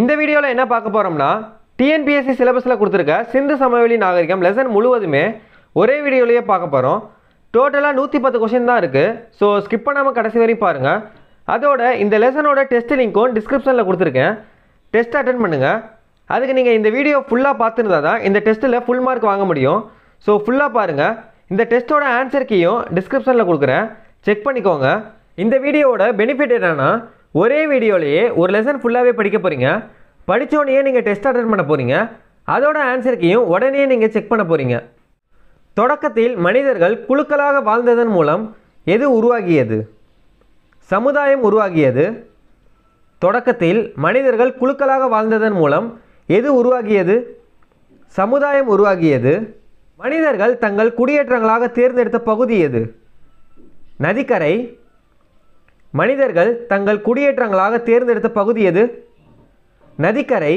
இந்த வீடியோவில் என்ன பார்க்க போகிறோம்னா டிஎன்பிஎஸ்சி சிலபஸில் கொடுத்துருக்க சிந்து சமவெளி நாகரிகம் லெசன் முழுவதுமே ஒரே வீடியோலேயே பார்க்க போகிறோம் டோட்டலாக நூற்றி பத்து கொஷின் தான் இருக்குது ஸோ ஸ்கிப் பண்ணாமல் கடைசி வரையும் பாருங்கள் அதோட இந்த லெசனோட டெஸ்ட் லிங்க்கும் டிஸ்கிரிப்ஷனில் கொடுத்துருக்கேன் டெஸ்ட் அட்டன் பண்ணுங்கள் அதுக்கு நீங்கள் இந்த வீடியோ ஃபுல்லாக பார்த்துருந்தா தான் இந்த டெஸ்ட்டில் ஃபுல் மார்க் வாங்க முடியும் ஸோ ஃபுல்லாக பாருங்கள் இந்த டெஸ்ட்டோட ஆன்சர் கீயும் டிஸ்கிரிப்ஷனில் கொடுக்குறேன் செக் பண்ணிக்கோங்க இந்த வீடியோவோட பெனிஃபிட் என்னென்னா ஒரே வீடியோலையே ஒரு லெசன் ஃபுல்லாகவே படிக்க போகிறீங்க படித்தோடனே நீங்கள் டெஸ்ட் அட்டன் பண்ண போகிறீங்க அதோட ஆன்சருக்கையும் உடனே நீங்கள் செக் பண்ண போகிறீங்க தொடக்கத்தில் மனிதர்கள் குழுக்களாக வாழ்ந்ததன் மூலம் எது உருவாகியது சமுதாயம் உருவாகியது தொடக்கத்தில் மனிதர்கள் குழுக்களாக வாழ்ந்ததன் மூலம் எது உருவாகியது சமுதாயம் உருவாகியது மனிதர்கள் தங்கள் குடியேற்றங்களாக தேர்ந்தெடுத்த பகுதி எது நதிக்கரை மனிதர்கள் தங்கள் குடியேற்றங்களாக தேர்ந்தெடுத்த பகுதி எது நதிக்கரை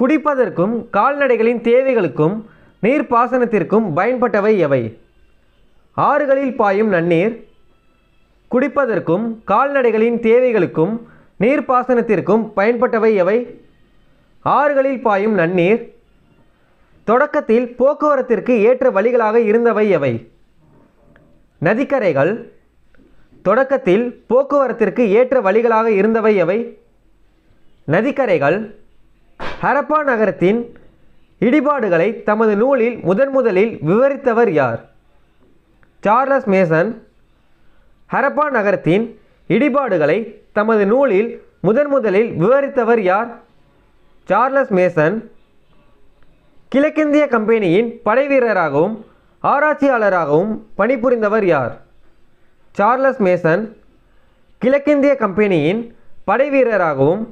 குடிப்பதற்கும் கால்நடைகளின் தேவைகளுக்கும் நீர்ப்பாசனத்திற்கும் பயன்பட்டவை எவை ஆறுகளில் பாயும் நன்னீர் குடிப்பதற்கும் கால்நடைகளின் தேவைகளுக்கும் நீர்ப்பாசனத்திற்கும் பயன்பட்டவை எவை ஆறுகளில் பாயும் நன்னீர் தொடக்கத்தில் போக்குவரத்திற்கு ஏற்ற வழிகளாக இருந்தவை எவை நதிக்கரைகள் தொடக்கத்தில் போக்குவரத்திற்கு ஏற்ற வழிகளாக இருந்தவை எவை நதிக்கரைகள் ஹரப்பா நகரத்தின் இடிபாடுகளை தமது நூலில் முதன் முதலில் விவரித்தவர் யார் சார்லஸ் மேசன் ஹரப்பா நகரத்தின் இடிபாடுகளை தமது நூலில் முதன் முதலில் விவரித்தவர் யார் சார்லஸ் மேசன் கிழக்கிந்திய கம்பெனியின் படைவீரராகவும் ஆராய்ச்சியாளராகவும் பணிபுரிந்தவர் யார் சார்லஸ் மேசன் கிழக்கிந்திய கம்பெனியின் படைவீரராகவும்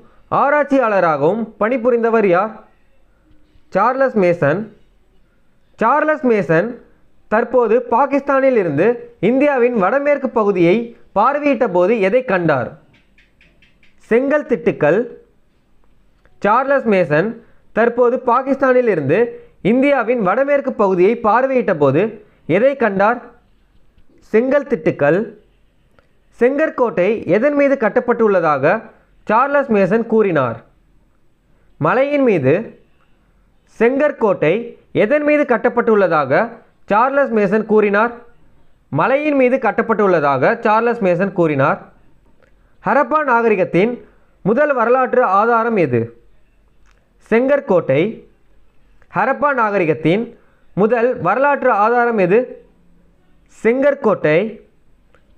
ஆராய்ச்சியாளராகவும் பணிபுரிந்தவர் யார் சார்லஸ் மேசன் சார்லஸ் மேசன் தற்போது பாகிஸ்தானில் இருந்து இந்தியாவின் வடமேற்கு பகுதியை பார்வையிட்ட போது எதை கண்டார் செங்கல் திட்டுக்கள் சார்லஸ் மேசன் தற்போது பாகிஸ்தானில் இருந்து இந்தியாவின் வடமேற்கு பகுதியை பார்வையிட்ட போது எதை கண்டார் செங்கல் திட்டுக்கள் செங்கற்கோட்டை எதன் மீது கட்டப்பட்டுள்ளதாக சார்லஸ் மேசன் கூறினார் மலையின் மீது செங்கற்கோட்டை எதன் மீது கட்டப்பட்டுள்ளதாக சார்லஸ் மேசன் கூறினார் மலையின் மீது கட்டப்பட்டுள்ளதாக சார்லஸ் மேசன் கூறினார் ஹரப்பா நாகரிகத்தின் முதல் வரலாற்று ஆதாரம் எது செங்கற்கோட்டை ஹரப்பா நாகரிகத்தின் முதல் வரலாற்று ஆதாரம் எது செங்கற்கோட்டை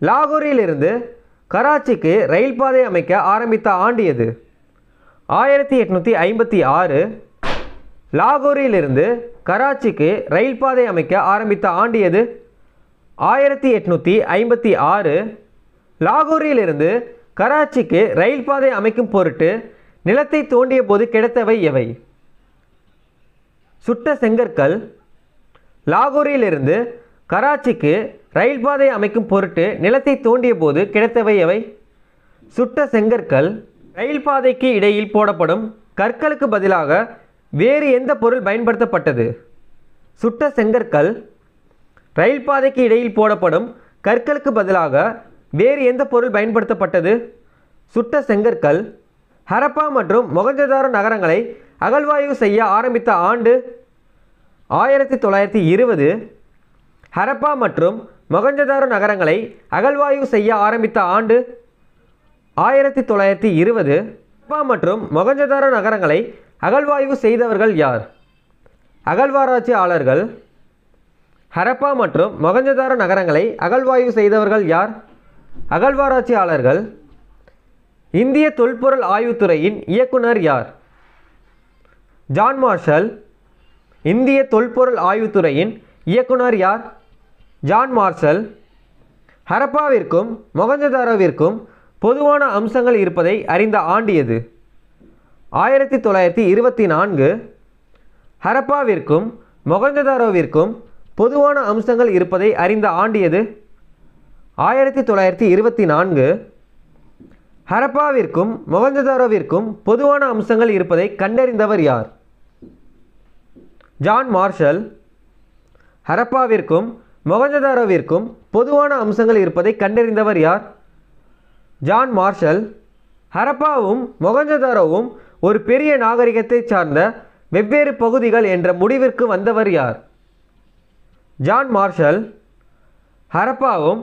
லாகூரிலிருந்து கராச்சிக்கு ரயில் பாதை அமைக்க ஆரம்பித்த ஆண்டு எது ஆயிரத்தி எட்நூற்றி ஐம்பத்தி ஆறு லாகூரிலிருந்து கராச்சிக்கு ரயில் பாதை அமைக்க ஆரம்பித்த ஆண்டு எது ஆயிரத்தி எட்நூற்றி ஐம்பத்தி ஆறு லாகூரிலிருந்து கராச்சிக்கு ரயில் பாதை அமைக்கும் பொருட்டு நிலத்தை தோண்டிய போது கிடைத்தவை எவை சுட்ட செங்கற்கள் லாகூரிலிருந்து கராச்சிக்கு ரயில் பாதை அமைக்கும் பொருட்டு நிலத்தை தோண்டிய போது கிடைத்தவை எவை சுட்ட செங்கற்கள் ரயில் பாதைக்கு இடையில் போடப்படும் கற்களுக்கு பதிலாக வேறு எந்த பொருள் பயன்படுத்தப்பட்டது சுட்ட செங்கற்கள் ரயில் பாதைக்கு இடையில் போடப்படும் கற்களுக்கு பதிலாக வேறு எந்த பொருள் பயன்படுத்தப்பட்டது சுட்ட செங்கற்கள் ஹரப்பா மற்றும் மொகஞ்சதாரோ நகரங்களை அகழ்வாய்வு செய்ய ஆரம்பித்த ஆண்டு ஆயிரத்தி தொள்ளாயிரத்தி இருபது ஹரப்பா மற்றும் மொகஞ்சதாரோ நகரங்களை அகழ்வாய்வு செய்ய ஆரம்பித்த ஆண்டு ஆயிரத்தி தொள்ளாயிரத்தி இருபது ஹரப்பா மற்றும் மொகஞ்சதாரோ நகரங்களை அகழ்வாய்வு செய்தவர்கள் யார் அகழ்வாராய்ச்சியாளர்கள் ஹரப்பா மற்றும் மொகஞ்சதாரோ நகரங்களை அகழ்வாய்வு செய்தவர்கள் யார் அகழ்வாராய்ச்சியாளர்கள் இந்திய தொல்பொருள் ஆய்வுத்துறையின் இயக்குனர் யார் ஜான் மார்ஷல் இந்திய தொல்பொருள் ஆய்வுத்துறையின் இயக்குனர் யார் ஜான் மார்சல் ஹரப்பாவிற்கும் மொகஞ்சதாரோவிற்கும் பொதுவான அம்சங்கள் இருப்பதை அறிந்த ஆண்டியது ஆயிரத்தி தொள்ளாயிரத்தி இருபத்தி நான்கு ஹரப்பாவிற்கும் மொகஞ்சதாரோவிற்கும் பொதுவான அம்சங்கள் இருப்பதை அறிந்த ஆண்டியது ஆயிரத்தி தொள்ளாயிரத்தி இருபத்தி நான்கு ஹரப்பாவிற்கும் மொகஞ்சதாரோவிற்கும் பொதுவான அம்சங்கள் இருப்பதை கண்டறிந்தவர் யார் ஜான் மார்ஷல் ஹரப்பாவிற்கும் மொகஞ்சதாரோவிற்கும் பொதுவான அம்சங்கள் இருப்பதை கண்டறிந்தவர் யார் ஜான் மார்ஷல் ஹரப்பாவும் மொகஞ்சதாரோவும் ஒரு பெரிய நாகரிகத்தை சார்ந்த வெவ்வேறு பகுதிகள் என்ற முடிவிற்கு வந்தவர் யார் ஜான் மார்ஷல் ஹரப்பாவும்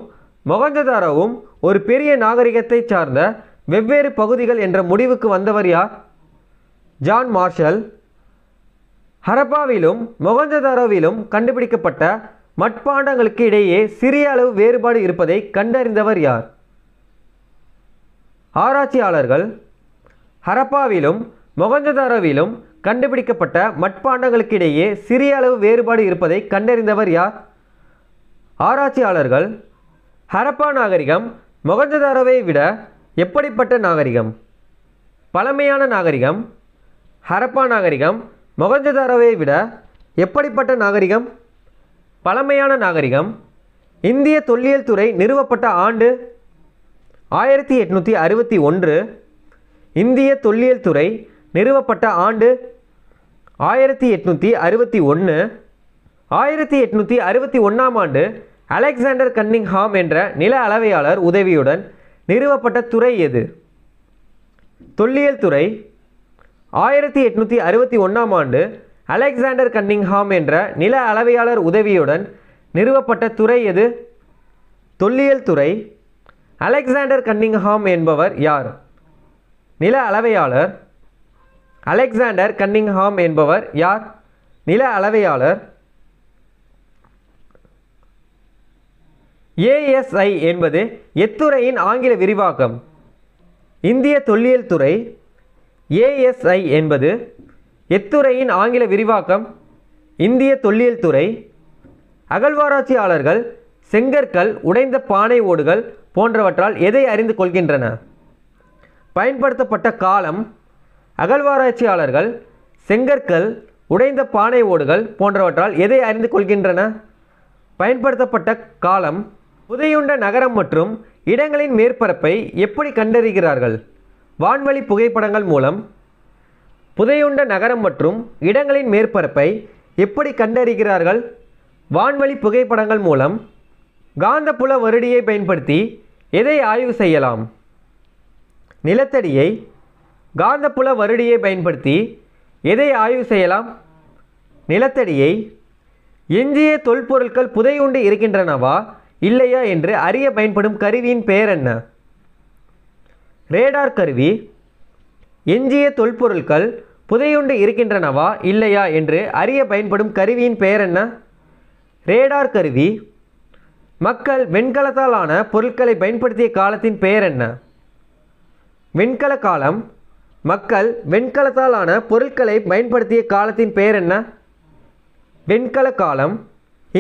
மொகஞ்சதாரோவும் ஒரு பெரிய நாகரிகத்தை சார்ந்த வெவ்வேறு பகுதிகள் என்ற முடிவுக்கு வந்தவர் யார் ஜான் மார்ஷல் ஹரப்பாவிலும் மொகஞ்சதாரோவிலும் கண்டுபிடிக்கப்பட்ட மட்பாண்டங்களுக்கு இடையே சிறிய அளவு வேறுபாடு இருப்பதை கண்டறிந்தவர் யார் ஆராய்ச்சியாளர்கள் ஹரப்பாவிலும் மொகஞ்சதாரோவிலும் கண்டுபிடிக்கப்பட்ட மட்பாண்டங்களுக்கு இடையே சிறிய அளவு வேறுபாடு இருப்பதை கண்டறிந்தவர் யார் ஆராய்ச்சியாளர்கள் ஹரப்பா நாகரிகம் மொகஞ்சதாரோவை விட எப்படிப்பட்ட நாகரிகம் பழமையான நாகரிகம் ஹரப்பா நாகரிகம் மொகஞ்சதாரோவை விட எப்படிப்பட்ட நாகரிகம் பழமையான நாகரிகம் இந்திய தொல்லியல் துறை நிறுவப்பட்ட ஆண்டு ஆயிரத்தி எட்நூற்றி அறுபத்தி ஒன்று இந்திய தொல்லியல் துறை நிறுவப்பட்ட ஆண்டு ஆயிரத்தி எட்நூற்றி அறுபத்தி ஒன்று ஆயிரத்தி எட்நூற்றி அறுபத்தி ஒன்றாம் ஆண்டு அலெக்சாண்டர் கன்னிங்ஹாம் என்ற நில அளவையாளர் உதவியுடன் நிறுவப்பட்ட துறை எது தொல்லியல் துறை ஆயிரத்தி எட்நூற்றி அறுபத்தி ஒன்றாம் ஆண்டு அலெக்சாண்டர் கன்னிங்ஹாம் என்ற நில அளவையாளர் உதவியுடன் நிறுவப்பட்ட துறை எது தொல்லியல் துறை அலெக்சாண்டர் கன்னிங்ஹாம் என்பவர் யார் நில அளவையாளர் அலெக்சாண்டர் கன்னிங்ஹாம் என்பவர் யார் நில அளவையாளர் ஏஎஸ்ஐ என்பது எத்துறையின் ஆங்கில விரிவாக்கம் இந்திய தொல்லியல் துறை ஏஎஸ்ஐ என்பது எத்துறையின் ஆங்கில விரிவாக்கம் இந்திய தொல்லியல் துறை அகழ்வாராய்ச்சியாளர்கள் செங்கற்கள் உடைந்த பானை ஓடுகள் போன்றவற்றால் எதை அறிந்து கொள்கின்றன பயன்படுத்தப்பட்ட காலம் அகழ்வாராய்ச்சியாளர்கள் செங்கற்கள் உடைந்த பானை ஓடுகள் போன்றவற்றால் எதை அறிந்து கொள்கின்றன பயன்படுத்தப்பட்ட காலம் புதையுண்ட நகரம் மற்றும் இடங்களின் மேற்பரப்பை எப்படி கண்டறிகிறார்கள் வான்வழி புகைப்படங்கள் மூலம் புதையுண்ட நகரம் மற்றும் இடங்களின் மேற்பரப்பை எப்படி கண்டறிகிறார்கள் வான்வழி புகைப்படங்கள் மூலம் காந்தப்புல வருடியை பயன்படுத்தி எதை ஆய்வு செய்யலாம் நிலத்தடியை காந்தப்புல வருடியை பயன்படுத்தி எதை ஆய்வு செய்யலாம் நிலத்தடியை எஞ்சிய தொல்பொருட்கள் புதையுண்டு இருக்கின்றனவா இல்லையா என்று அறிய பயன்படும் கருவியின் பெயர் என்ன ரேடார் கருவி எஞ்சிய தொல்பொருட்கள் புதையுண்டு இருக்கின்றனவா இல்லையா என்று அறிய பயன்படும் கருவியின் பெயர் என்ன ரேடார் கருவி மக்கள் வெண்கலத்தாலான பொருட்களை பயன்படுத்திய காலத்தின் பெயர் என்ன வெண்கல காலம் மக்கள் வெண்கலத்தாலான பொருட்களை பயன்படுத்திய காலத்தின் பெயர் என்ன வெண்கல காலம்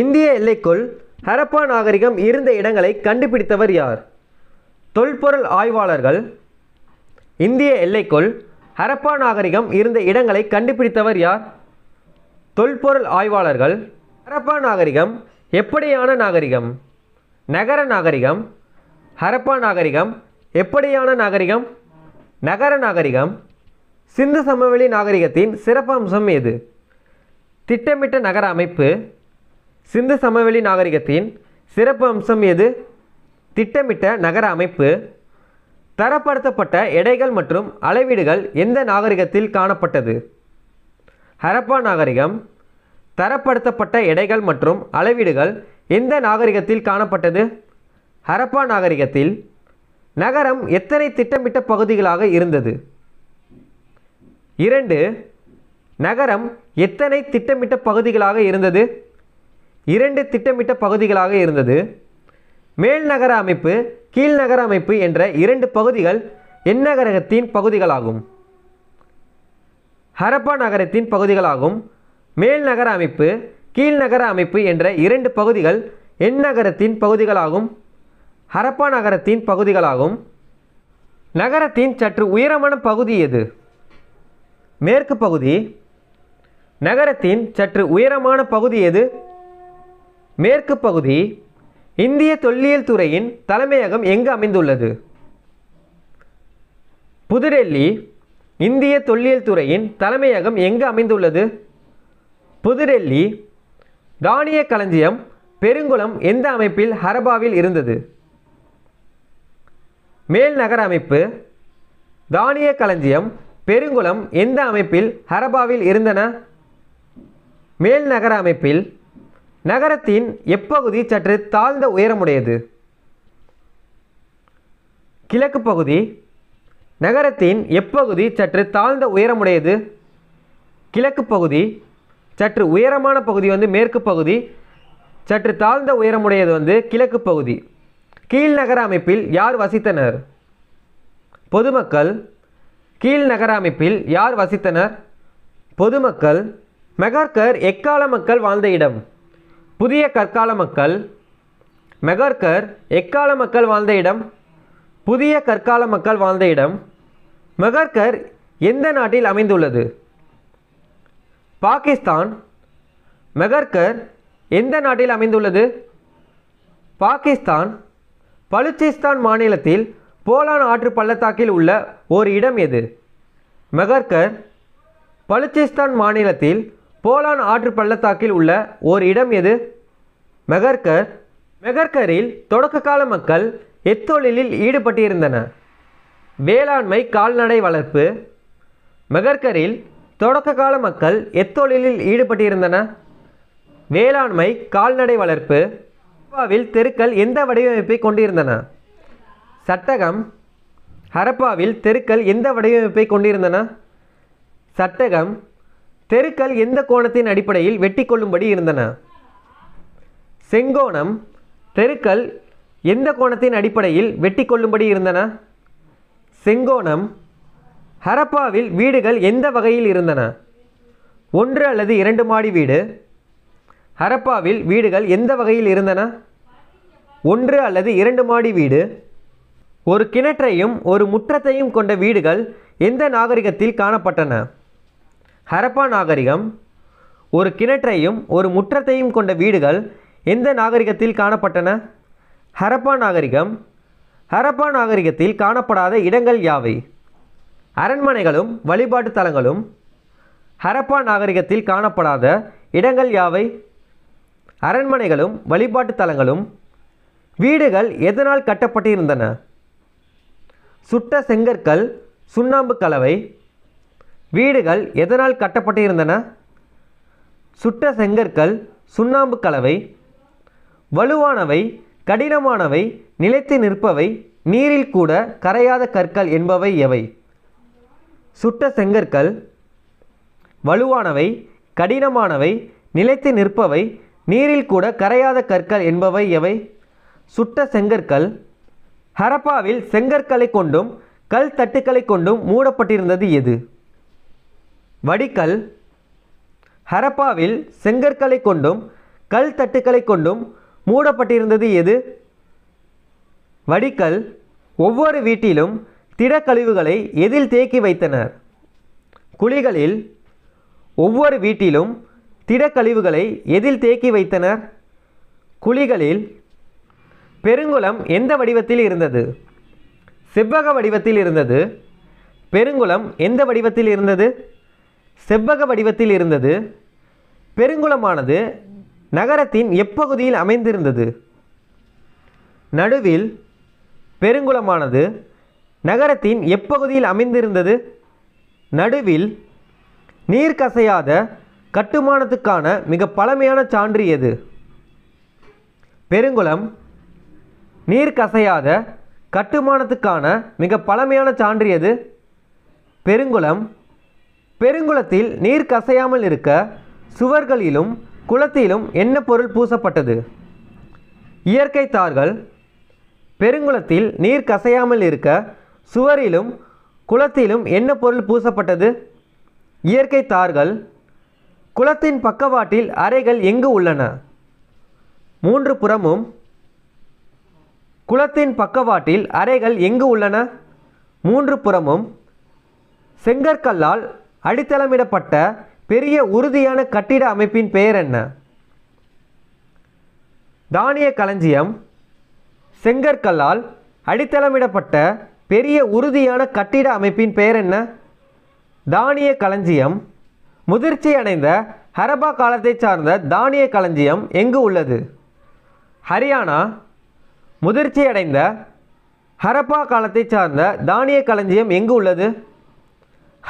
இந்திய எல்லைக்குள் ஹரப்பா நாகரிகம் இருந்த இடங்களை கண்டுபிடித்தவர் யார் தொல்பொருள் ஆய்வாளர்கள் இந்திய எல்லைக்குள் ஹரப்பா நாகரிகம் இருந்த இடங்களை கண்டுபிடித்தவர் யார் தொல்பொருள் ஆய்வாளர்கள் ஹரப்பா நாகரிகம் எப்படியான நாகரிகம் நகர நாகரிகம் ஹரப்பா நாகரிகம் எப்படியான நாகரிகம் நகர நாகரிகம் சிந்து சமவெளி நாகரிகத்தின் சிறப்பம்சம் எது திட்டமிட்ட நகர அமைப்பு சிந்து சமவெளி நாகரிகத்தின் சிறப்பு அம்சம் எது திட்டமிட்ட நகர அமைப்பு தரப்படுத்தப்பட்ட எடைகள் மற்றும் அளவீடுகள் எந்த நாகரிகத்தில் காணப்பட்டது ஹரப்பா நாகரிகம் தரப்படுத்தப்பட்ட எடைகள் மற்றும் அளவீடுகள் எந்த நாகரிகத்தில் காணப்பட்டது ஹரப்பா நாகரிகத்தில் நகரம் எத்தனை திட்டமிட்ட பகுதிகளாக இருந்தது இரண்டு நகரம் எத்தனை திட்டமிட்ட பகுதிகளாக இருந்தது இரண்டு திட்டமிட்ட பகுதிகளாக இருந்தது மேல் நகர அமைப்பு கீழ்நகர அமைப்பு என்ற இரண்டு பகுதிகள் எந்நகரகத்தின் பகுதிகளாகும் ஹரப்பா நகரத்தின் பகுதிகளாகும் மேல் நகர அமைப்பு கீழ்நகர அமைப்பு என்ற இரண்டு பகுதிகள் எந்நகரத்தின் பகுதிகளாகும் ஹரப்பா நகரத்தின் பகுதிகளாகும் நகரத்தின் சற்று உயரமான பகுதி எது மேற்கு பகுதி நகரத்தின் சற்று உயரமான பகுதி எது மேற்கு பகுதி இந்திய தொல்லியல் துறையின் தலைமையகம் எங்கு அமைந்துள்ளது புதுடெல்லி இந்திய தொல்லியல் துறையின் தலைமையகம் எங்கு அமைந்துள்ளது புதுடெல்லி தானிய களஞ்சியம் பெருங்குளம் எந்த அமைப்பில் ஹரபாவில் இருந்தது மேல் நகர அமைப்பு தானிய களஞ்சியம் பெருங்குளம் எந்த அமைப்பில் ஹரபாவில் இருந்தன மேல் நகர அமைப்பில் நகரத்தின் எப்பகுதி சற்று தாழ்ந்த உயரமுடையது கிழக்கு பகுதி நகரத்தின் எப்பகுதி சற்று தாழ்ந்த உயரமுடையது கிழக்கு பகுதி சற்று உயரமான பகுதி வந்து மேற்கு பகுதி சற்று தாழ்ந்த உயரமுடையது வந்து கிழக்கு பகுதி கீழ்நகர அமைப்பில் யார் வசித்தனர் பொதுமக்கள் கீழ்நகர அமைப்பில் யார் வசித்தனர் பொதுமக்கள் மெகார்கர் எக்கால மக்கள் வாழ்ந்த இடம் புதிய கற்கால மக்கள் மெகர்கர் எக்கால மக்கள் வாழ்ந்த இடம் புதிய கற்கால மக்கள் வாழ்ந்த இடம் மெகர்கர் எந்த நாட்டில் அமைந்துள்ளது பாகிஸ்தான் மெகர்கர் எந்த நாட்டில் அமைந்துள்ளது பாகிஸ்தான் பலுச்சிஸ்தான் மாநிலத்தில் போலான் ஆற்று பள்ளத்தாக்கில் உள்ள ஒரு இடம் எது மெகர்கர் பலுச்சிஸ்தான் மாநிலத்தில் போலான் ஆற்று பள்ளத்தாக்கில் உள்ள ஓர் இடம் எது மெகர்கர் மெகர்கரில் தொடக்க கால மக்கள் எத்தொழிலில் ஈடுபட்டிருந்தன வேளாண்மை கால்நடை வளர்ப்பு மெகர்கரில் தொடக்க கால மக்கள் எத்தொழிலில் ஈடுபட்டிருந்தன வேளாண்மை கால்நடை வளர்ப்பு ஹரப்பாவில் தெருக்கள் எந்த வடிவமைப்பை கொண்டிருந்தன சட்டகம் ஹரப்பாவில் தெருக்கள் எந்த வடிவமைப்பை கொண்டிருந்தன சட்டகம் தெருக்கள் எந்த கோணத்தின் அடிப்படையில் வெட்டி கொள்ளும்படி இருந்தன செங்கோணம் தெருக்கள் எந்த கோணத்தின் அடிப்படையில் வெட்டி கொள்ளும்படி இருந்தன செங்கோணம் ஹரப்பாவில் வீடுகள் எந்த வகையில் இருந்தன ஒன்று அல்லது இரண்டு மாடி வீடு ஹரப்பாவில் வீடுகள் எந்த வகையில் இருந்தன ஒன்று அல்லது இரண்டு மாடி வீடு ஒரு கிணற்றையும் ஒரு முற்றத்தையும் கொண்ட வீடுகள் எந்த நாகரிகத்தில் காணப்பட்டன ஹரப்பா நாகரிகம் ஒரு கிணற்றையும் ஒரு முற்றத்தையும் கொண்ட வீடுகள் எந்த நாகரிகத்தில் காணப்பட்டன ஹரப்பா நாகரிகம் ஹரப்பா நாகரிகத்தில் காணப்படாத இடங்கள் யாவை அரண்மனைகளும் வழிபாட்டு தலங்களும் ஹரப்பா நாகரிகத்தில் காணப்படாத இடங்கள் யாவை அரண்மனைகளும் வழிபாட்டு தலங்களும் வீடுகள் எதனால் கட்டப்பட்டிருந்தன சுட்ட செங்கற்கள் சுண்ணாம்பு கலவை வீடுகள் எதனால் கட்டப்பட்டிருந்தன சுட்ட செங்கற்கள் சுண்ணாம்பு கலவை வலுவானவை கடினமானவை நிலைத்து நிற்பவை நீரில் கூட கரையாத கற்கள் என்பவை எவை சுட்ட செங்கற்கள் வலுவானவை கடினமானவை நிலைத்து நிற்பவை நீரில் கூட கரையாத கற்கள் என்பவை எவை சுட்ட செங்கற்கள் ஹரப்பாவில் செங்கற்களை கொண்டும் கல் தட்டுக்களை கொண்டும் மூடப்பட்டிருந்தது எது வடிக்கல் ஹரப்பாவில் செங்கற்களை கொண்டும் கல் தட்டுக்களை கொண்டும் மூடப்பட்டிருந்தது எது வடிக்கல் ஒவ்வொரு வீட்டிலும் திடக்கழிவுகளை எதில் தேக்கி வைத்தனர் குழிகளில் ஒவ்வொரு வீட்டிலும் திடக்கழிவுகளை எதில் தேக்கி வைத்தனர் குழிகளில் பெருங்குளம் எந்த வடிவத்தில் இருந்தது செவ்வக வடிவத்தில் இருந்தது பெருங்குளம் எந்த வடிவத்தில் இருந்தது செவ்வக வடிவத்தில் இருந்தது பெருங்குளமானது நகரத்தின் எப்பகுதியில் அமைந்திருந்தது நடுவில் பெருங்குளமானது நகரத்தின் எப்பகுதியில் அமைந்திருந்தது நடுவில் நீர் கசையாத கட்டுமானத்துக்கான மிக பழமையான சான்று எது பெருங்குளம் நீர் கசையாத கட்டுமானத்துக்கான மிக பழமையான சான்று எது பெருங்குளம் பெருங்குளத்தில் நீர் கசையாமல் இருக்க சுவர்களிலும் குளத்திலும் என்ன பொருள் பூசப்பட்டது இயற்கை தார்கள் பெருங்குளத்தில் நீர் கசையாமல் இருக்க சுவரிலும் குளத்திலும் என்ன பொருள் பூசப்பட்டது இயற்கை தார்கள் குளத்தின் பக்கவாட்டில் அறைகள் எங்கு உள்ளன மூன்று புறமும் குளத்தின் பக்கவாட்டில் அறைகள் எங்கு உள்ளன மூன்று புறமும் செங்கற்கல்லால் அடித்தளமிடப்பட்ட பெரிய உறுதியான கட்டிட அமைப்பின் பெயர் என்ன தானிய களஞ்சியம் செங்கற்கல்லால் அடித்தளமிடப்பட்ட பெரிய உறுதியான கட்டிட அமைப்பின் பெயர் என்ன தானிய களஞ்சியம் முதிர்ச்சி அடைந்த ஹரபா காலத்தை சார்ந்த தானிய களஞ்சியம் எங்கு உள்ளது ஹரியானா முதிர்ச்சி அடைந்த ஹரப்பா காலத்தை சார்ந்த தானிய களஞ்சியம் எங்கு உள்ளது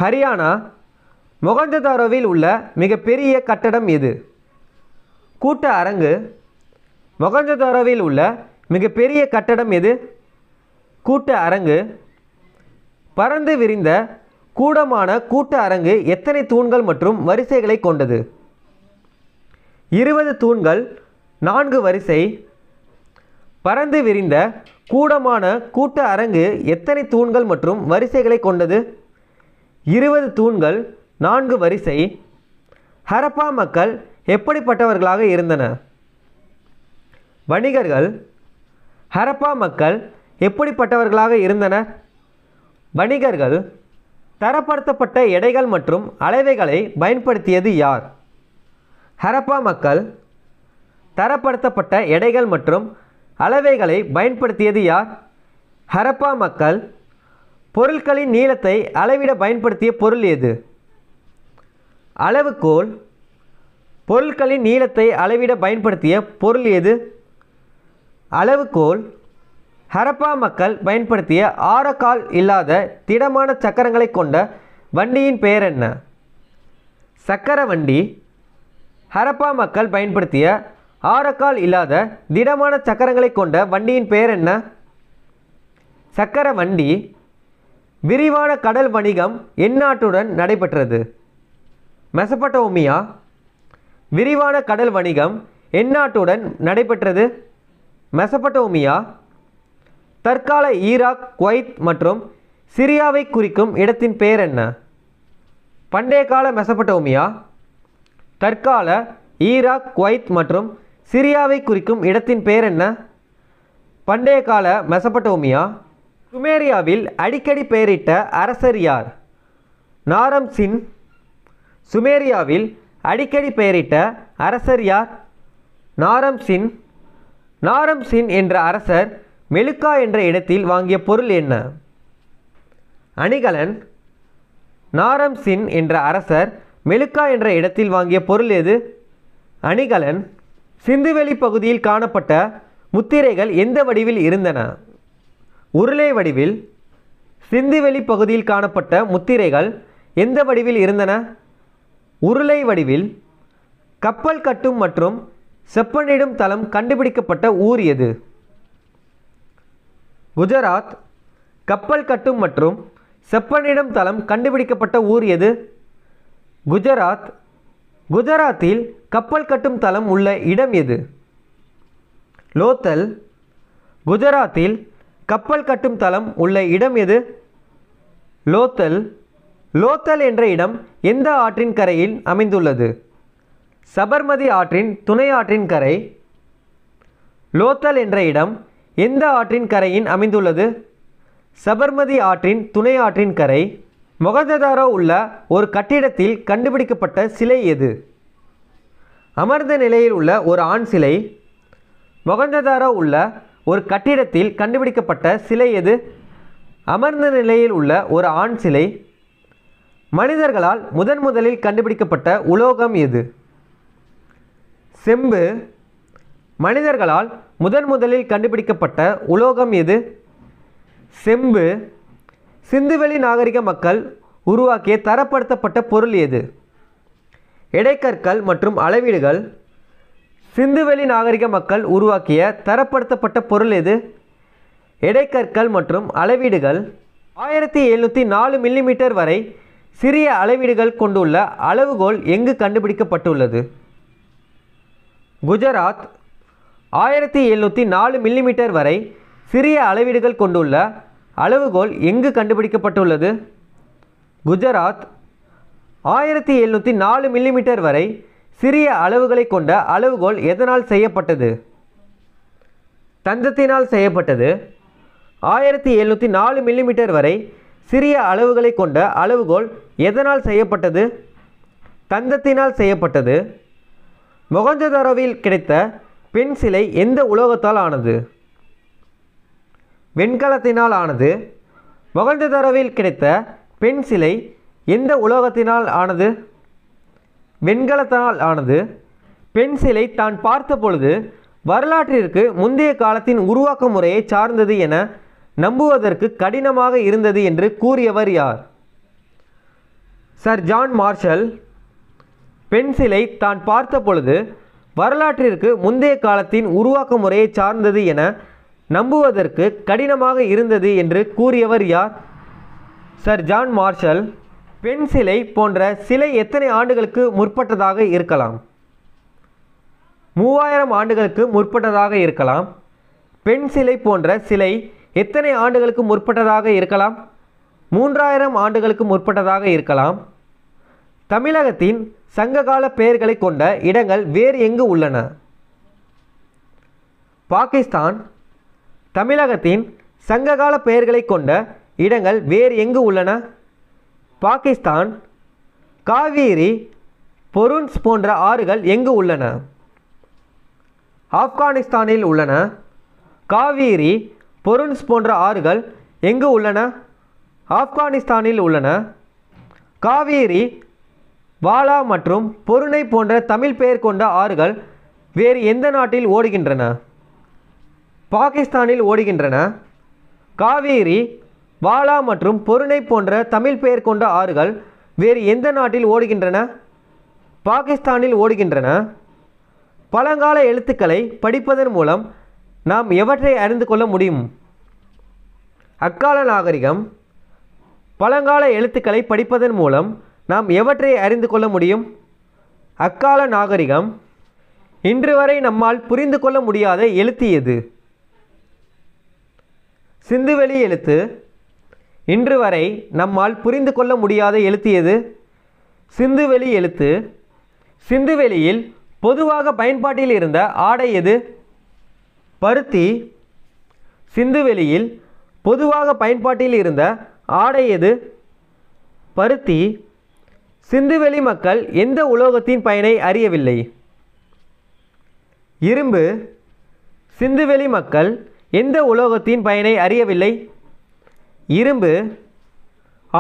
ஹரியானா மொகஞ்சதாரோவில் உள்ள மிகப்பெரிய கட்டடம் எது கூட்ட அரங்கு மொகஞ்சதாரோவில் உள்ள மிகப்பெரிய கட்டடம் எது கூட்ட அரங்கு பறந்து விரிந்த கூடமான கூட்ட அரங்கு எத்தனை தூண்கள் மற்றும் வரிசைகளை கொண்டது இருபது தூண்கள் நான்கு வரிசை பறந்து விரிந்த கூடமான கூட்ட அரங்கு எத்தனை தூண்கள் மற்றும் வரிசைகளை கொண்டது இருபது தூண்கள் நான்கு வரிசை ஹரப்பா மக்கள் எப்படிப்பட்டவர்களாக இருந்தன வணிகர்கள் ஹரப்பா மக்கள் எப்படிப்பட்டவர்களாக இருந்தனர் வணிகர்கள் தரப்படுத்தப்பட்ட எடைகள் மற்றும் அளவைகளை பயன்படுத்தியது யார் ஹரப்பா மக்கள் தரப்படுத்தப்பட்ட எடைகள் மற்றும் அளவைகளை பயன்படுத்தியது யார் ஹரப்பா மக்கள் பொருட்களின் நீளத்தை அளவிட பயன்படுத்திய பொருள் எது அளவுகோல் பொருட்களின் நீளத்தை அளவிட பயன்படுத்திய பொருள் எது அளவுகோல் ஹரப்பா மக்கள் பயன்படுத்திய ஆரக்கால் இல்லாத திடமான சக்கரங்களை கொண்ட வண்டியின் பெயர் என்ன சக்கர வண்டி ஹரப்பா மக்கள் பயன்படுத்திய ஆரக்கால் இல்லாத திடமான சக்கரங்களை கொண்ட வண்டியின் பெயர் என்ன சக்கர வண்டி விரிவான கடல் வணிகம் எந்நாட்டுடன் நடைபெற்றது மெசபட்டோமியா விரிவான கடல் வணிகம் எந்நாட்டுடன் நடைபெற்றது மெசபட்டோமியா தற்கால ஈராக் குவைத் மற்றும் சிரியாவை குறிக்கும் இடத்தின் பெயர் என்ன பண்டைய கால மெசபட்டோமியா தற்கால ஈராக் குவைத் மற்றும் சிரியாவை குறிக்கும் இடத்தின் பெயர் என்ன பண்டைய கால மெசபட்டோமியா சுமேரியாவில் அடிக்கடி பெயரிட்ட அரசர் யார் நாரம் சின் சுமேரியாவில் அடிக்கடி பெயரிட்ட அரசர் யார் நாரம் சின் நாரம் சின் என்ற அரசர் மெலுக்கா என்ற இடத்தில் வாங்கிய பொருள் என்ன அணிகலன் நாரம் சின் என்ற அரசர் மெலுக்கா என்ற இடத்தில் வாங்கிய பொருள் எது அணிகலன் சிந்துவெளி பகுதியில் காணப்பட்ட முத்திரைகள் எந்த வடிவில் இருந்தன உருளை வடிவில் சிந்துவெளி பகுதியில் காணப்பட்ட முத்திரைகள் எந்த வடிவில் இருந்தன உருளை வடிவில் கப்பல் கட்டும் மற்றும் செப்பனிடும் தளம் கண்டுபிடிக்கப்பட்ட ஊர் எது குஜராத் கப்பல் கட்டும் மற்றும் செப்பனிடும் தளம் கண்டுபிடிக்கப்பட்ட ஊர் எது குஜராத் குஜராத்தில் கப்பல் கட்டும் தளம் உள்ள இடம் எது லோத்தல் குஜராத்தில் கப்பல் கட்டும் தளம் உள்ள இடம் எது லோத்தல் லோத்தல் என்ற இடம் எந்த ஆற்றின் கரையில் அமைந்துள்ளது சபர்மதி ஆற்றின் துணை ஆற்றின் கரை லோத்தல் என்ற இடம் எந்த ஆற்றின் கரையின் அமைந்துள்ளது சபர்மதி ஆற்றின் துணை ஆற்றின் கரை மொகததாரோ உள்ள ஒரு கட்டிடத்தில் கண்டுபிடிக்கப்பட்ட சிலை எது அமர்ந்த நிலையில் உள்ள ஒரு ஆண் சிலை மொகந்ததாரோ உள்ள ஒரு கட்டிடத்தில் கண்டுபிடிக்கப்பட்ட சிலை எது அமர்ந்த நிலையில் உள்ள ஒரு ஆண் சிலை மனிதர்களால் முதன் முதலில் கண்டுபிடிக்கப்பட்ட உலோகம் எது செம்பு மனிதர்களால் முதன் முதலில் கண்டுபிடிக்கப்பட்ட உலோகம் எது செம்பு சிந்துவெளி நாகரிக மக்கள் உருவாக்கிய தரப்படுத்தப்பட்ட பொருள் எது இடைக்கற்கள் மற்றும் அளவீடுகள் சிந்துவெளி நாகரிக மக்கள் உருவாக்கிய தரப்படுத்தப்பட்ட பொருள் எது இடைக்கற்கள் மற்றும் அளவீடுகள் ஆயிரத்தி எழுநூற்றி நாலு மில்லிமீட்டர் வரை சிறிய அளவீடுகள் கொண்டுள்ள அளவுகோல் எங்கு கண்டுபிடிக்கப்பட்டுள்ளது குஜராத் ஆயிரத்தி எழுநூற்றி நாலு மில்லிமீட்டர் வரை சிறிய அளவீடுகள் கொண்டுள்ள அளவுகோல் எங்கு கண்டுபிடிக்கப்பட்டுள்ளது குஜராத் ஆயிரத்தி எழுநூற்றி நாலு மில்லிமீட்டர் வரை சிறிய அளவுகளை கொண்ட அளவுகோல் எதனால் செய்யப்பட்டது தஞ்சத்தினால் செய்யப்பட்டது ஆயிரத்தி எழுநூற்றி நாலு மில்லிமீட்டர் வரை சிறிய அளவுகளை கொண்ட அளவுகோல் எதனால் செய்யப்பட்டது தந்தத்தினால் செய்யப்பட்டது மொகஞ்சதாரோவில் கிடைத்த பெண் சிலை எந்த உலோகத்தால் ஆனது வெண்கலத்தினால் ஆனது மொகஞ்சதாரோவில் கிடைத்த பெண் சிலை எந்த உலோகத்தினால் ஆனது வெண்கலத்தினால் ஆனது பெண் சிலை தான் பார்த்த பொழுது வரலாற்றிற்கு முந்தைய காலத்தின் உருவாக்க முறையை சார்ந்தது என நம்புவதற்கு கடினமாக இருந்தது என்று கூறியவர் யார் சர் ஜான் மார்ஷல் பென்சிலை தான் பார்த்த பொழுது வரலாற்றிற்கு முந்தைய காலத்தின் உருவாக்க முறையை சார்ந்தது என நம்புவதற்கு கடினமாக இருந்தது என்று கூறியவர் யார் சர் ஜான் மார்ஷல் பெண் சிலை போன்ற சிலை எத்தனை ஆண்டுகளுக்கு முற்பட்டதாக இருக்கலாம் மூவாயிரம் ஆண்டுகளுக்கு முற்பட்டதாக இருக்கலாம் பெண் சிலை போன்ற சிலை எத்தனை ஆண்டுகளுக்கு முற்பட்டதாக இருக்கலாம் மூன்றாயிரம் ஆண்டுகளுக்கு முற்பட்டதாக இருக்கலாம் தமிழகத்தின் சங்ககால பெயர்களை கொண்ட இடங்கள் வேறு எங்கு உள்ளன பாகிஸ்தான் தமிழகத்தின் சங்ககால பெயர்களை கொண்ட இடங்கள் வேறு எங்கு உள்ளன பாகிஸ்தான் காவேரி பொருன்ஸ் போன்ற ஆறுகள் எங்கு உள்ளன ஆப்கானிஸ்தானில் உள்ளன காவேரி பொருன்ஸ் போன்ற ஆறுகள் எங்கு உள்ளன ஆப்கானிஸ்தானில் உள்ளன காவேரி வாலா மற்றும் பொருணை போன்ற தமிழ் பெயர் கொண்ட ஆறுகள் வேறு எந்த நாட்டில் ஓடுகின்றன பாகிஸ்தானில் ஓடுகின்றன காவேரி வாலா மற்றும் பொருணை போன்ற தமிழ் பெயர் கொண்ட ஆறுகள் வேறு எந்த நாட்டில் ஓடுகின்றன பாகிஸ்தானில் ஓடுகின்றன பழங்கால எழுத்துக்களை படிப்பதன் மூலம் நாம் எவற்றை அறிந்து கொள்ள முடியும் அக்கால நாகரிகம் பழங்கால எழுத்துக்களை படிப்பதன் மூலம் நாம் எவற்றை அறிந்து கொள்ள முடியும் அக்கால நாகரிகம் இன்று வரை நம்மால் புரிந்து கொள்ள முடியாத எழுத்து எது சிந்துவெளி எழுத்து இன்று வரை நம்மால் புரிந்து கொள்ள முடியாத எழுத்து எது சிந்துவெளி எழுத்து சிந்துவெளியில் பொதுவாக பயன்பாட்டில் இருந்த ஆடை எது பருத்தி சிந்துவெளியில் பொதுவாக பயன்பாட்டில் இருந்த ஆடை எது பருத்தி சிந்துவெளி மக்கள் எந்த உலோகத்தின் பயனை அறியவில்லை இரும்பு சிந்துவெளி மக்கள் எந்த உலோகத்தின் பயனை அறியவில்லை இரும்பு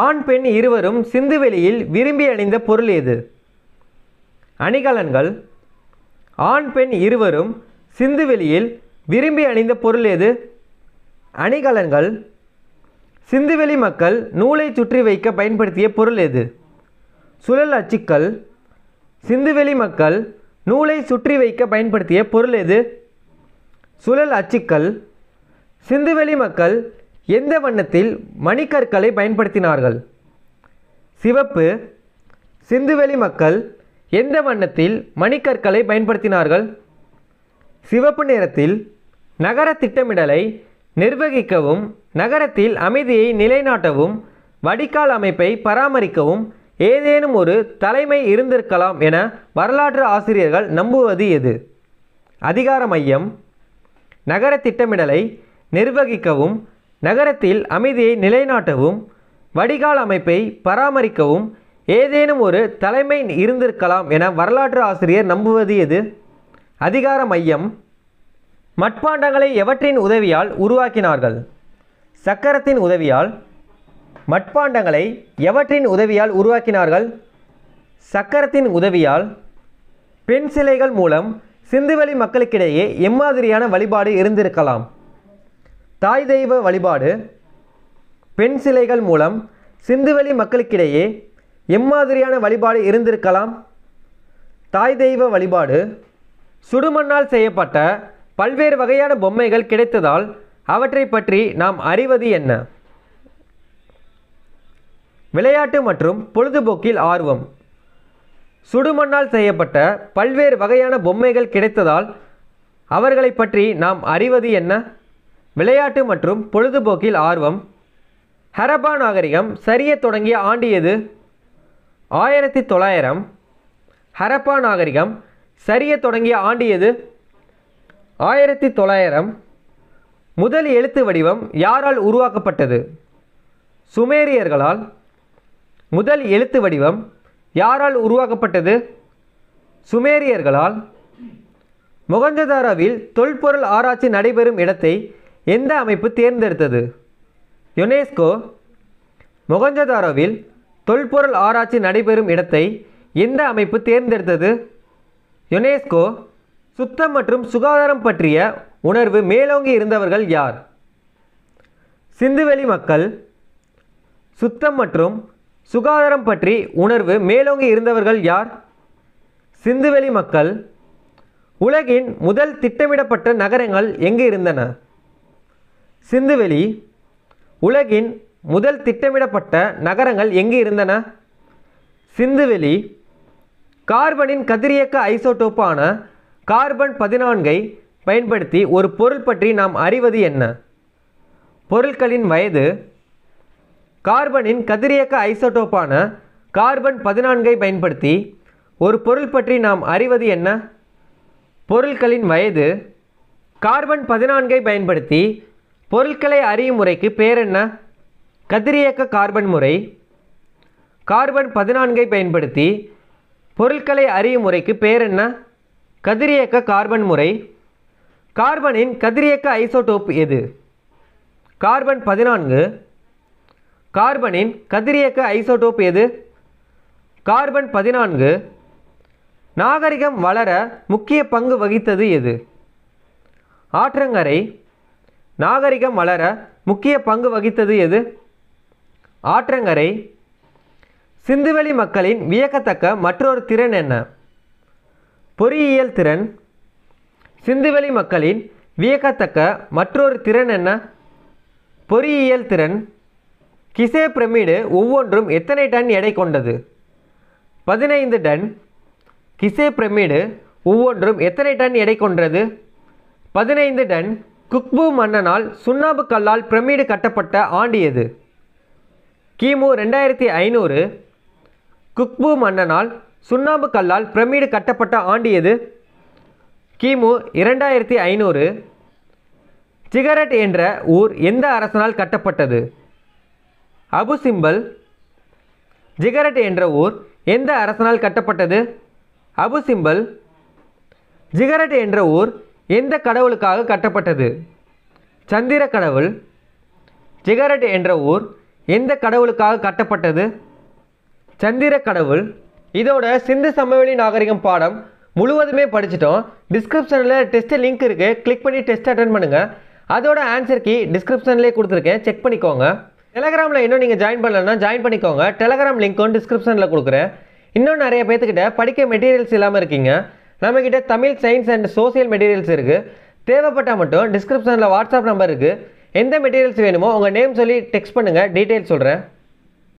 ஆண் பெண் இருவரும் சிந்துவெளியில் விரும்பி அணிந்த பொருள் எது அணிகலன்கள் ஆண் பெண் இருவரும் சிந்துவெளியில் விரும்பி அணிந்த பொருள் எது அணிகலன்கள் சிந்துவெளி மக்கள் நூலை சுற்றி வைக்க பயன்படுத்திய பொருள் எது சுழல் அச்சுக்கள் சிந்துவெளி மக்கள் நூலை சுற்றி வைக்க பயன்படுத்திய பொருள் எது சுழல் அச்சுக்கள் சிந்துவெளி மக்கள் எந்த வண்ணத்தில் மணிக்கற்களை பயன்படுத்தினார்கள் சிவப்பு சிந்துவெளி மக்கள் எந்த வண்ணத்தில் மணிக்கற்களை பயன்படுத்தினார்கள் சிவப்பு நேரத்தில் நகர திட்டமிடலை நிர்வகிக்கவும் நகரத்தில் அமைதியை நிலைநாட்டவும் வடிகால் அமைப்பை பராமரிக்கவும் ஏதேனும் ஒரு தலைமை இருந்திருக்கலாம் என வரலாற்று ஆசிரியர்கள் நம்புவது எது அதிகார மையம் நகர திட்டமிடலை நிர்வகிக்கவும் நகரத்தில் அமைதியை நிலைநாட்டவும் வடிகால் அமைப்பை பராமரிக்கவும் ஏதேனும் ஒரு தலைமை இருந்திருக்கலாம் என வரலாற்று ஆசிரியர் நம்புவது எது அதிகார மையம் மட்பாண்டங்களை எவற்றின் உதவியால் உருவாக்கினார்கள் சக்கரத்தின் உதவியால் மட்பாண்டங்களை எவற்றின் உதவியால் உருவாக்கினார்கள் சக்கரத்தின் உதவியால் பெண் சிலைகள் மூலம் சிந்துவெளி மக்களுக்கிடையே எம்மாதிரியான வழிபாடு இருந்திருக்கலாம் தாய் தெய்வ வழிபாடு பெண் சிலைகள் மூலம் சிந்துவெளி மக்களுக்கிடையே எம்மாதிரியான வழிபாடு இருந்திருக்கலாம் தாய் தெய்வ வழிபாடு சுடுமண்ணால் செய்யப்பட்ட பல்வேறு வகையான பொம்மைகள் கிடைத்ததால் அவற்றை பற்றி நாம் அறிவது என்ன விளையாட்டு மற்றும் பொழுதுபோக்கில் ஆர்வம் சுடுமண்ணால் செய்யப்பட்ட பல்வேறு வகையான பொம்மைகள் கிடைத்ததால் அவர்களை பற்றி நாம் அறிவது என்ன விளையாட்டு மற்றும் பொழுதுபோக்கில் ஆர்வம் ஹரப்பா நாகரிகம் சரிய தொடங்கிய ஆண்டு எது ஆயிரத்தி தொள்ளாயிரம் ஹரப்பா நாகரிகம் சரிய தொடங்கிய ஆண்டு எது ஆயிரத்தி தொள்ளாயிரம் முதல் எழுத்து வடிவம் யாரால் உருவாக்கப்பட்டது சுமேரியர்களால் முதல் எழுத்து வடிவம் யாரால் உருவாக்கப்பட்டது சுமேரியர்களால் மொகஞ்சதாராவில் தொல்பொருள் ஆராய்ச்சி நடைபெறும் இடத்தை எந்த அமைப்பு தேர்ந்தெடுத்தது யுனெஸ்கோ மொகஞ்சதாரோவில் தொல்பொருள் ஆராய்ச்சி நடைபெறும் இடத்தை எந்த அமைப்பு தேர்ந்தெடுத்தது யுனெஸ்கோ சுத்தம் மற்றும் சுகாதாரம் பற்றிய உணர்வு மேலோங்கி இருந்தவர்கள் யார் சிந்துவெளி மக்கள் சுத்தம் மற்றும் சுகாதாரம் பற்றி உணர்வு மேலோங்கி இருந்தவர்கள் யார் சிந்துவெளி மக்கள் உலகின் முதல் திட்டமிடப்பட்ட நகரங்கள் எங்கு இருந்தன சிந்துவெளி உலகின் முதல் திட்டமிடப்பட்ட நகரங்கள் எங்கு இருந்தன சிந்துவெளி கார்பனின் கதிரியக்க ஐசோடோப்பான கார்பன் பதினான்கை பயன்படுத்தி ஒரு பொருள் பற்றி நாம் அறிவது என்ன பொருட்களின் வயது கார்பனின் கதிரியக்க ஐசோட்டோப்பான கார்பன் பதினான்கை பயன்படுத்தி ஒரு பொருள் பற்றி நாம் அறிவது என்ன பொருட்களின் வயது கார்பன் பதினான்கை பயன்படுத்தி பொருட்களை அறியும் முறைக்கு பேர் என்ன கதிரியக்க கார்பன் முறை கார்பன் பதினான்கை பயன்படுத்தி பொருட்களை அறியும் முறைக்கு பேர் என்ன கதிரியக்க கார்பன் முறை கார்பனின் கதிரியக்க ஐசோடோப் எது கார்பன் பதினான்கு கார்பனின் கதிரியக்க ஐசோடோப் எது கார்பன் பதினான்கு நாகரிகம் வளர முக்கிய பங்கு வகித்தது எது ஆற்றங்கரை நாகரிகம் வளர முக்கிய பங்கு வகித்தது எது ஆற்றங்கரை சிந்துவெளி மக்களின் வியக்கத்தக்க மற்றொரு திறன் என்ன பொறியியல் திறன் சிந்துவெளி மக்களின் வியக்கத்தக்க மற்றொரு திறன் என்ன பொறியியல் திறன் கிசே பிரமிடு ஒவ்வொன்றும் எத்தனை டன் எடை கொண்டது பதினைந்து டன் கிசே பிரமிடு ஒவ்வொன்றும் எத்தனை டன் எடை கொண்டது பதினைந்து டன் குக்பு மன்னனால் சுண்ணாம்பு கல்லால் பிரமிடு கட்டப்பட்ட ஆண்டியது கிமு ரெண்டாயிரத்தி ஐநூறு குக்பு மன்னனால் சுண்ணாம்பு கல்லால் பிரமிடு கட்டப்பட்ட ஆண்டு எது கிமு இரண்டாயிரத்தி ஐநூறு சிகரெட் என்ற ஊர் எந்த அரசனால் கட்டப்பட்டது அபு சிம்பல் ஜிகரெட் என்ற ஊர் எந்த அரசனால் கட்டப்பட்டது அபு சிம்பல் ஜிகரெட் என்ற ஊர் எந்த கடவுளுக்காக கட்டப்பட்டது சந்திர கடவுள் ஜிகரெட் என்ற ஊர் எந்த கடவுளுக்காக கட்டப்பட்டது சந்திர கடவுள் இதோட சிந்து சமவெளி நாகரிகம் பாடம் முழுவதுமே படிச்சிட்டோம் டிஸ்கிரிப்ஷனில் டெஸ்ட்டு லிங்க் இருக்குது கிளிக் பண்ணி டெஸ்ட் அட்டன் பண்ணுங்கள் அதோட ஆன்சர் கீ டிஸ்கிரிப்ஷன்லேயே கொடுத்துருக்கேன் செக் பண்ணிக்கோங்க டெலகிராமில் இன்னும் நீங்கள் ஜாயின் பண்ணலன்னா ஜாயின் பண்ணிக்கோங்க டெலகிராம் லிங்க்கும் டிஸ்கிரிப்ஷனில் கொடுக்குறேன் இன்னும் நிறைய பேர்த்துக்கிட்ட படிக்க மெட்டீரியல்ஸ் இல்லாமல் இருக்கீங்க நம்மக்கிட்ட Tamil science and social materials இருக்குது தேவைப்பட்டால் மட்டும் டிஸ்கிரிப்ஷனில் வாட்ஸ்அப் நம்பர் இருக்குது எந்த மெட்டீரியல்ஸ் வேணுமோ உங்கள் நேம் சொல்லி டெக்ஸ்ட் பண்ணுங்கள் டீட்டெயில்ஸ் சொல்கிறேன்